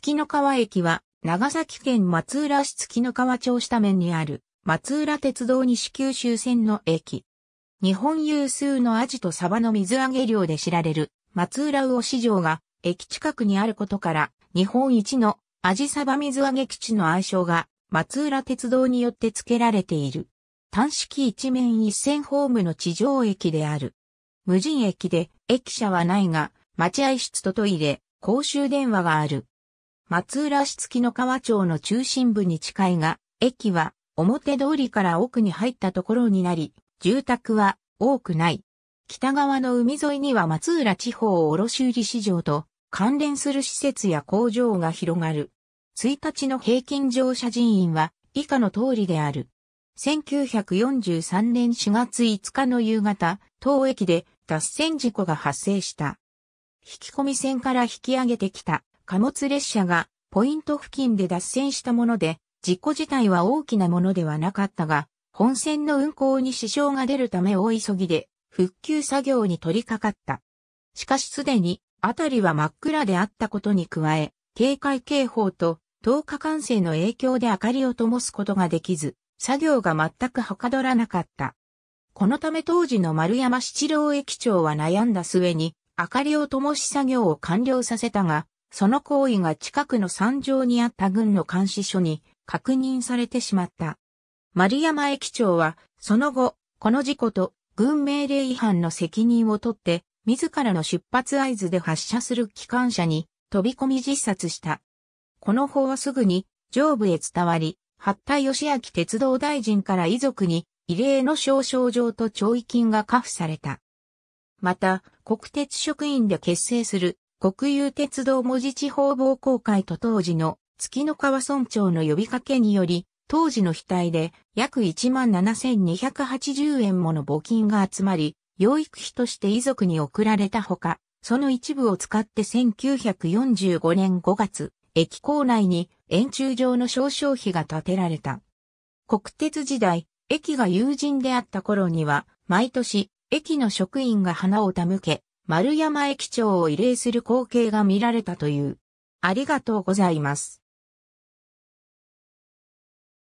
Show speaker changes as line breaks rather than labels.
月の川駅は、長崎県松浦市月の川町下面にある、松浦鉄道西九州線の駅。日本有数のアジとサバの水揚げ量で知られる、松浦魚市場が、駅近くにあることから、日本一のアジサバ水揚げ基地の愛称が、松浦鉄道によって付けられている。単式一面一線ホームの地上駅である。無人駅で、駅舎はないが、待合室とトイレ、公衆電話がある。松浦市付の川町の中心部に近いが、駅は表通りから奥に入ったところになり、住宅は多くない。北側の海沿いには松浦地方卸売市場と関連する施設や工場が広がる。1日の平均乗車人員は以下の通りである。1943年4月5日の夕方、当駅で脱線事故が発生した。引き込み線から引き上げてきた貨物列車がポイント付近で脱線したもので、事故自体は大きなものではなかったが、本線の運行に支障が出るため大急ぎで復旧作業に取り掛かった。しかしすでに、辺りは真っ暗であったことに加え、警戒警報と10日間制の影響で明かりを灯すことができず、作業が全くはかどらなかった。このため当時の丸山七郎駅長は悩んだ末に、明かりを灯し作業を完了させたが、その行為が近くの山上にあった軍の監視所に確認されてしまった。丸山駅長は、その後、この事故と軍命令違反の責任を取って、自らの出発合図で発射する機関車に飛び込み実殺した。この法はすぐに上部へ伝わり、八田義明鉄道大臣から遺族に異例の少々状と懲役金がカ付された。また、国鉄職員で結成する国有鉄道文字地方防公会と当時の月の川村長の呼びかけにより、当時の額で約17,280円もの募金が集まり、養育費として遺族に送られたほか、その一部を使って1945年5月、駅構内に円柱状の少々費が建てられた。国鉄時代、駅が友人であった頃には、毎年、駅の職員が花を手向け、丸山駅長を慰霊する光景が見られたという。ありがとうございます。